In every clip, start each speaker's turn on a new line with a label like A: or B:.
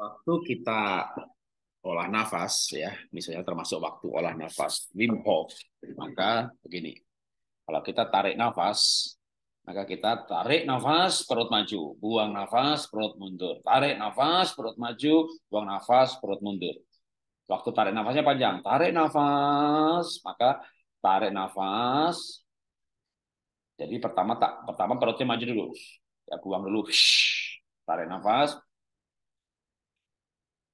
A: Waktu kita olah nafas ya, misalnya termasuk waktu olah nafas Wim Hof, maka begini. Kalau kita tarik nafas, maka kita tarik nafas, perut maju, buang nafas, perut mundur. Tarik nafas, perut maju, buang nafas, perut mundur. Waktu tarik nafasnya panjang. Tarik nafas, maka tarik nafas. Jadi pertama tak pertama perutnya maju dulu. Ya buang dulu. Tarik nafas,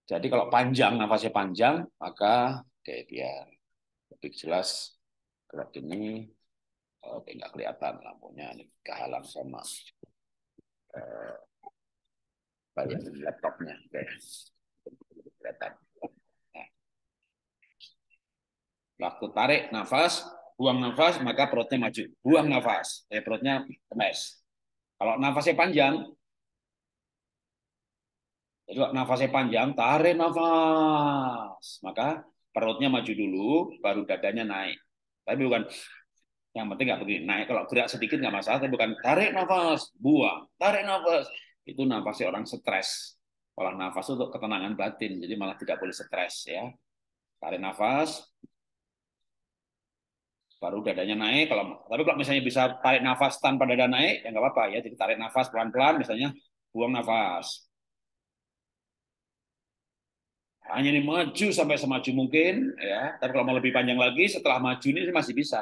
A: jadi kalau panjang, nafasnya panjang, maka kayak biar lebih jelas gerak ini oke, nggak kelihatan lampunya ini kehalang sama eh, bagian ya. laptopnya. Oke. Kelihatan. Nah. Waktu tarik nafas, buang nafas, maka perutnya maju. Buang nafas, eh, perutnya kemes. Kalau nafasnya panjang, jadi nafasnya panjang, tarik nafas. Maka perutnya maju dulu, baru dadanya naik. Tapi bukan yang penting nggak begini. Naik kalau gerak sedikit nggak masalah, tapi bukan tarik nafas, buang, tarik nafas. Itu nafasnya orang stres. Olah nafas untuk ketenangan batin, jadi malah tidak boleh stres ya. Tarik nafas, baru dadanya naik. Kalau tapi kalau misalnya bisa tarik nafas tanpa dada naik, ya nggak apa-apa ya. Jadi tarik nafas pelan-pelan, misalnya buang nafas, hanya ini maju sampai semaju mungkin ya tapi kalau mau lebih panjang lagi setelah maju ini masih bisa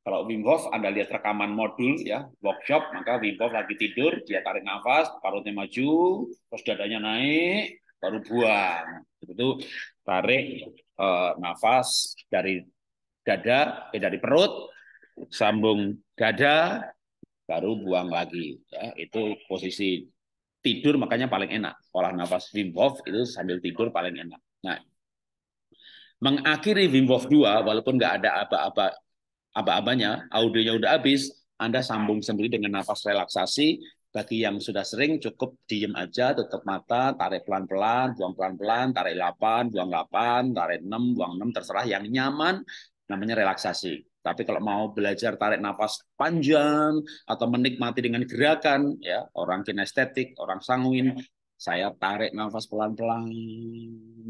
A: kalau Wim Hof Anda lihat rekaman modul ya workshop maka Wim Hof lagi tidur dia tarik nafas parutnya maju terus dadanya naik baru buang itu tarik eh, nafas dari dada eh dari perut sambung dada baru buang lagi ya itu posisi tidur makanya paling enak olah nafas Wim Hof itu sambil tidur paling enak. Nah, mengakhiri Wim Hof 2 walaupun nggak ada apa-apa apa-apanya, audionya udah habis, Anda sambung sendiri dengan nafas relaksasi. Bagi yang sudah sering cukup diem aja, tutup mata, tarik pelan-pelan, buang pelan-pelan, tarik 8, buang 8, tarik 6, buang 6, terserah yang nyaman namanya relaksasi. Tapi kalau mau belajar tarik nafas panjang atau menikmati dengan gerakan, ya orang kinestetik, orang sanguin, saya tarik nafas pelan-pelan,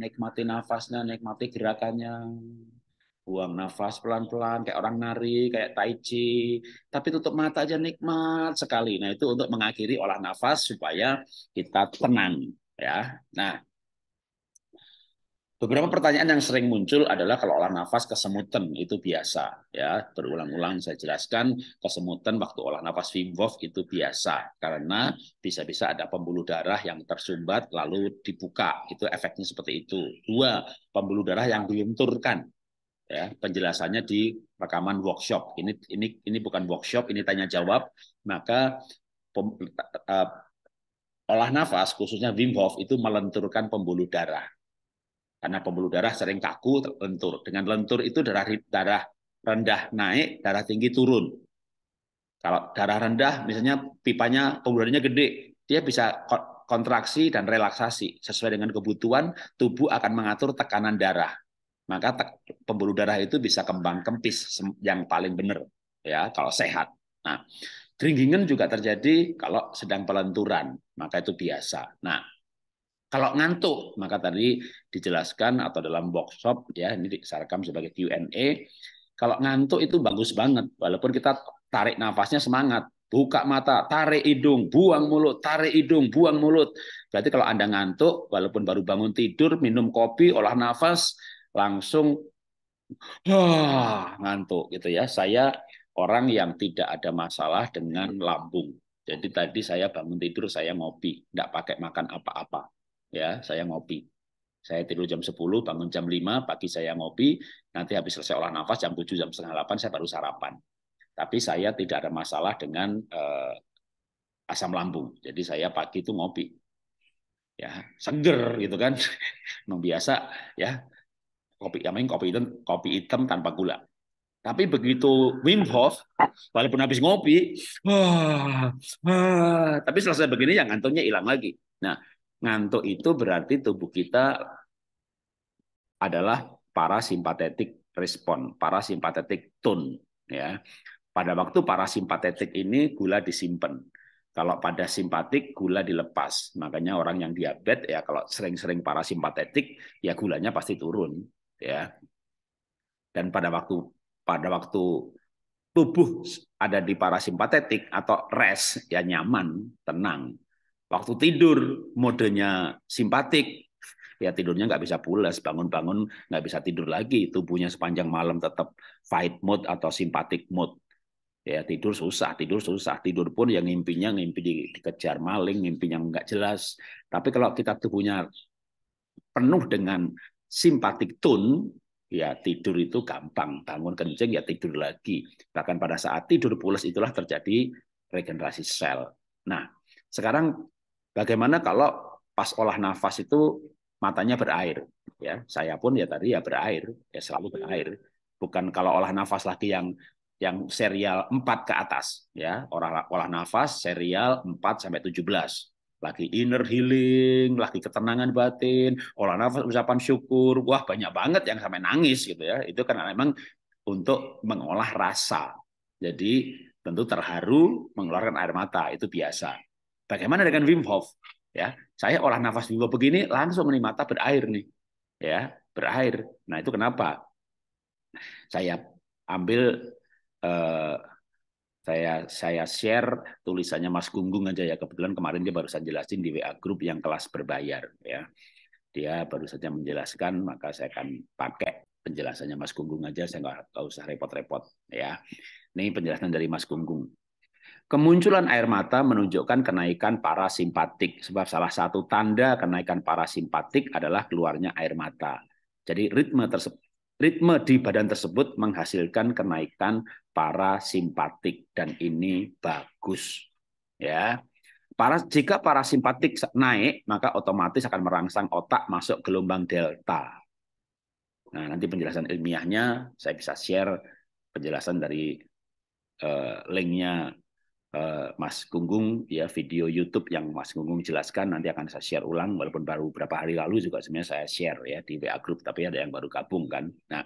A: nikmati nafasnya, nikmati gerakannya, buang nafas pelan-pelan kayak orang nari, kayak tai chi, tapi tutup mata aja nikmat sekali. Nah, itu untuk mengakhiri olah nafas supaya kita tenang ya. Nah, Beberapa pertanyaan yang sering muncul adalah kalau olah nafas kesemutan itu biasa ya berulang-ulang saya jelaskan kesemutan waktu olah nafas Wim Hof itu biasa karena bisa-bisa ada pembuluh darah yang tersumbat lalu dibuka itu efeknya seperti itu dua pembuluh darah yang dilunturkan ya penjelasannya di rekaman workshop ini ini ini bukan workshop ini tanya jawab maka pem, uh, olah nafas khususnya Wim Hof itu melenturkan pembuluh darah karena pembuluh darah sering kaku, lentur. Dengan lentur itu darah darah rendah naik, darah tinggi turun. Kalau darah rendah, misalnya pipanya pembuluh gede, dia bisa kontraksi dan relaksasi sesuai dengan kebutuhan tubuh akan mengatur tekanan darah maka pembuluh darah itu bisa kembang kempis yang paling benar ya kalau sehat nah geringingan juga terjadi kalau sedang pelenturan maka itu biasa nah kalau ngantuk, maka tadi dijelaskan atau dalam workshop ya ini disarankan sebagai Q&A. Kalau ngantuk itu bagus banget, walaupun kita tarik nafasnya semangat, buka mata, tarik hidung, buang mulut, tarik hidung, buang mulut. Berarti kalau Anda ngantuk, walaupun baru bangun tidur, minum kopi, olah nafas, langsung ah, ngantuk gitu ya. Saya orang yang tidak ada masalah dengan lambung. Jadi tadi saya bangun tidur saya ngopi, tidak pakai makan apa-apa ya saya ngopi. Saya tidur jam 10, bangun jam 5, pagi saya ngopi, nanti habis selesai olah nafas jam 7, jam setengah 8 saya baru sarapan. Tapi saya tidak ada masalah dengan eh, asam lambung. Jadi saya pagi itu ngopi. Ya, seger gitu kan. Memang biasa ya. Kopi main kopi hitam, kopi hitam tanpa gula. Tapi begitu Wim Hof, walaupun habis ngopi, wah, wah, tapi selesai begini yang ngantuknya hilang lagi. Nah, Ngantuk itu berarti tubuh kita adalah parasimpatetik respon, parasimpatetik tone ya. Pada waktu parasimpatetik ini gula disimpan. Kalau pada simpatik gula dilepas. Makanya orang yang diabetes ya kalau sering-sering parasimpatetik ya gulanya pasti turun ya. Dan pada waktu pada waktu tubuh ada di parasimpatetik atau rest ya nyaman, tenang. Waktu tidur modenya simpatik, ya tidurnya nggak bisa pulas, bangun-bangun nggak bisa tidur lagi, tubuhnya sepanjang malam tetap fight mode atau simpatik mode. Ya tidur susah, tidur susah, tidur pun yang mimpinya mimpi di, dikejar maling, mimpi yang nggak jelas. Tapi kalau kita tubuhnya penuh dengan simpatik tone, ya tidur itu gampang, bangun kenceng ya tidur lagi. Bahkan pada saat tidur pulas itulah terjadi regenerasi sel. Nah, sekarang Bagaimana kalau pas olah nafas itu matanya berair? Ya, saya pun ya tadi ya berair, ya selalu berair. Bukan kalau olah nafas lagi yang yang serial 4 ke atas ya olah olah nafas serial 4 sampai 17 lagi inner healing, lagi ketenangan batin, olah nafas ucapan syukur, wah banyak banget yang sampai nangis gitu ya. Itu karena memang untuk mengolah rasa. Jadi tentu terharu, mengeluarkan air mata itu biasa. Bagaimana dengan Wim Hof? Ya, saya olah nafas Wim Hof begini langsung nih mata berair nih. Ya, berair. Nah, itu kenapa? Saya ambil eh, saya saya share tulisannya Mas Gunggung aja ya kebetulan kemarin dia barusan jelasin di WA grup yang kelas berbayar ya dia baru saja menjelaskan maka saya akan pakai penjelasannya Mas Gunggung aja saya nggak usah repot-repot ya ini penjelasan dari Mas Gunggung Kemunculan air mata menunjukkan kenaikan parasimpatik, sebab salah satu tanda kenaikan parasimpatik adalah keluarnya air mata. Jadi ritme tersebut ritme di badan tersebut menghasilkan kenaikan parasimpatik dan ini bagus. Ya. Para, jika parasimpatik naik, maka otomatis akan merangsang otak masuk gelombang delta. Nah, nanti penjelasan ilmiahnya saya bisa share penjelasan dari eh, linknya Eh, Mas Gunggung ya video YouTube yang Mas Gunggung jelaskan nanti akan saya share ulang walaupun baru beberapa hari lalu juga sebenarnya saya share ya di WA group tapi ada yang baru gabung kan. Nah,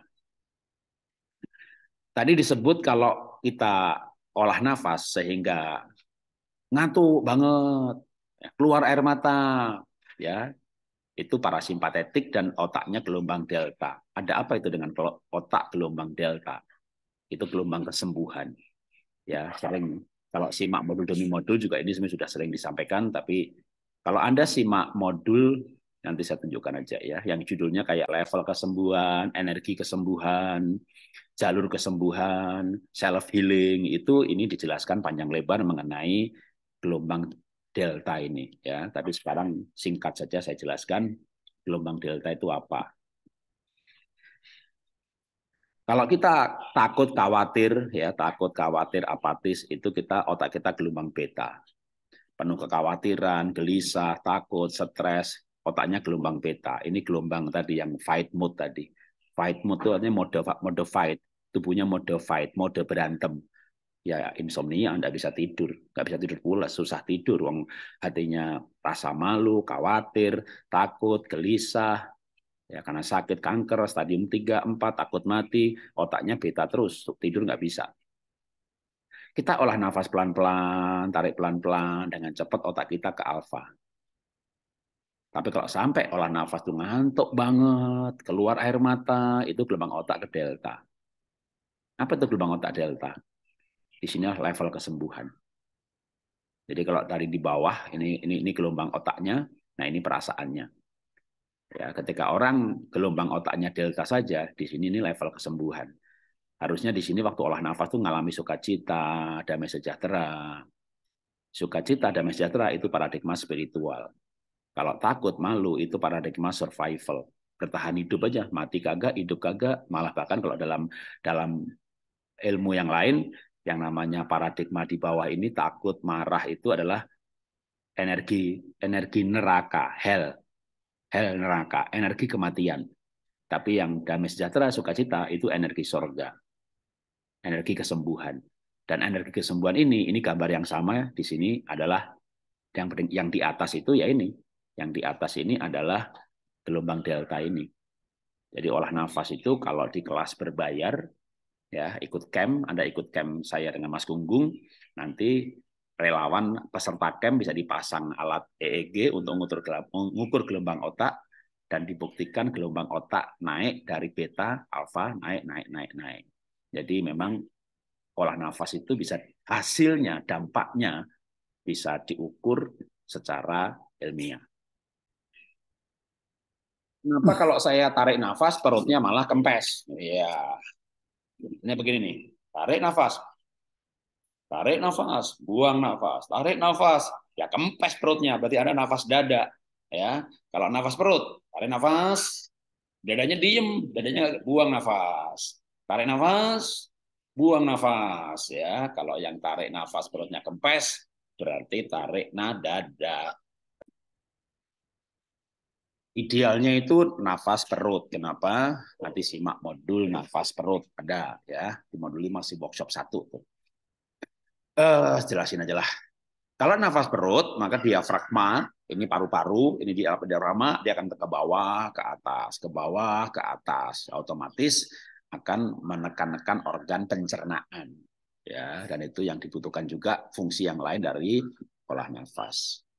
A: tadi disebut kalau kita olah nafas sehingga ngantuk banget, ya, keluar air mata, ya itu parasimpatetik dan otaknya gelombang delta. Ada apa itu dengan otak gelombang delta? Itu gelombang kesembuhan. Ya, sering kalau simak modul demi modul juga ini sebenarnya sudah sering disampaikan, tapi kalau Anda simak modul, nanti saya tunjukkan aja ya, yang judulnya kayak level kesembuhan, energi kesembuhan, jalur kesembuhan, self-healing, itu ini dijelaskan panjang lebar mengenai gelombang delta ini. ya. Tapi sekarang singkat saja saya jelaskan gelombang delta itu apa kalau kita takut khawatir ya, takut khawatir apatis itu kita otak kita gelombang beta. Penuh kekhawatiran, gelisah, takut, stres, otaknya gelombang beta. Ini gelombang tadi yang fight mode tadi. Fight mode itu artinya mode mode fight, tubuhnya mode fight, mode berantem ya insomnia Anda bisa tidur nggak bisa tidur pula susah tidur wong hatinya rasa malu khawatir takut gelisah ya karena sakit kanker stadium 3 4 takut mati otaknya beta terus tidur nggak bisa kita olah nafas pelan-pelan tarik pelan-pelan dengan cepat otak kita ke alfa tapi kalau sampai olah nafas tuh ngantuk banget keluar air mata itu gelombang otak ke delta apa itu gelombang otak delta di sini level kesembuhan jadi kalau dari di bawah ini ini ini gelombang otaknya nah ini perasaannya Ya, ketika orang gelombang otaknya delta saja, di sini ini level kesembuhan. Harusnya di sini waktu olah nafas tuh ngalami sukacita, damai sejahtera. Sukacita, damai sejahtera itu paradigma spiritual. Kalau takut, malu itu paradigma survival. Bertahan hidup aja, mati kagak, hidup kagak, malah bahkan kalau dalam dalam ilmu yang lain yang namanya paradigma di bawah ini takut, marah itu adalah energi energi neraka, hell hell eh, neraka, energi kematian. Tapi yang damai sejahtera, sukacita itu energi sorga, energi kesembuhan. Dan energi kesembuhan ini, ini gambar yang sama di sini adalah yang yang di atas itu ya ini, yang di atas ini adalah gelombang delta ini. Jadi olah nafas itu kalau di kelas berbayar, ya ikut camp, Anda ikut camp saya dengan Mas Gunggung, nanti relawan peserta camp bisa dipasang alat EEG untuk mengukur gelombang otak dan dibuktikan gelombang otak naik dari beta, alfa naik naik naik naik. Jadi memang olah nafas itu bisa hasilnya, dampaknya bisa diukur secara ilmiah. Kenapa kalau saya tarik nafas perutnya malah kempes? Iya, ini begini nih, tarik nafas Tarik nafas, buang nafas, tarik nafas, ya kempes perutnya, berarti ada nafas dada. Ya, kalau nafas perut, tarik nafas, dadanya diem, dadanya buang nafas. Tarik nafas, buang nafas ya. Kalau yang tarik nafas perutnya kempes, berarti tarik dada. Idealnya itu nafas perut. Kenapa? Nanti simak modul nafas perut ada ya. Di modul 5 masih workshop satu. tuh. Uh, jelasin aja lah. Kalau nafas perut, maka diafragma, ini paru-paru, ini di diafragma, dia akan ke bawah, ke atas, ke bawah, ke atas. Otomatis akan menekan-nekan organ pencernaan. ya Dan itu yang dibutuhkan juga fungsi yang lain dari olah nafas.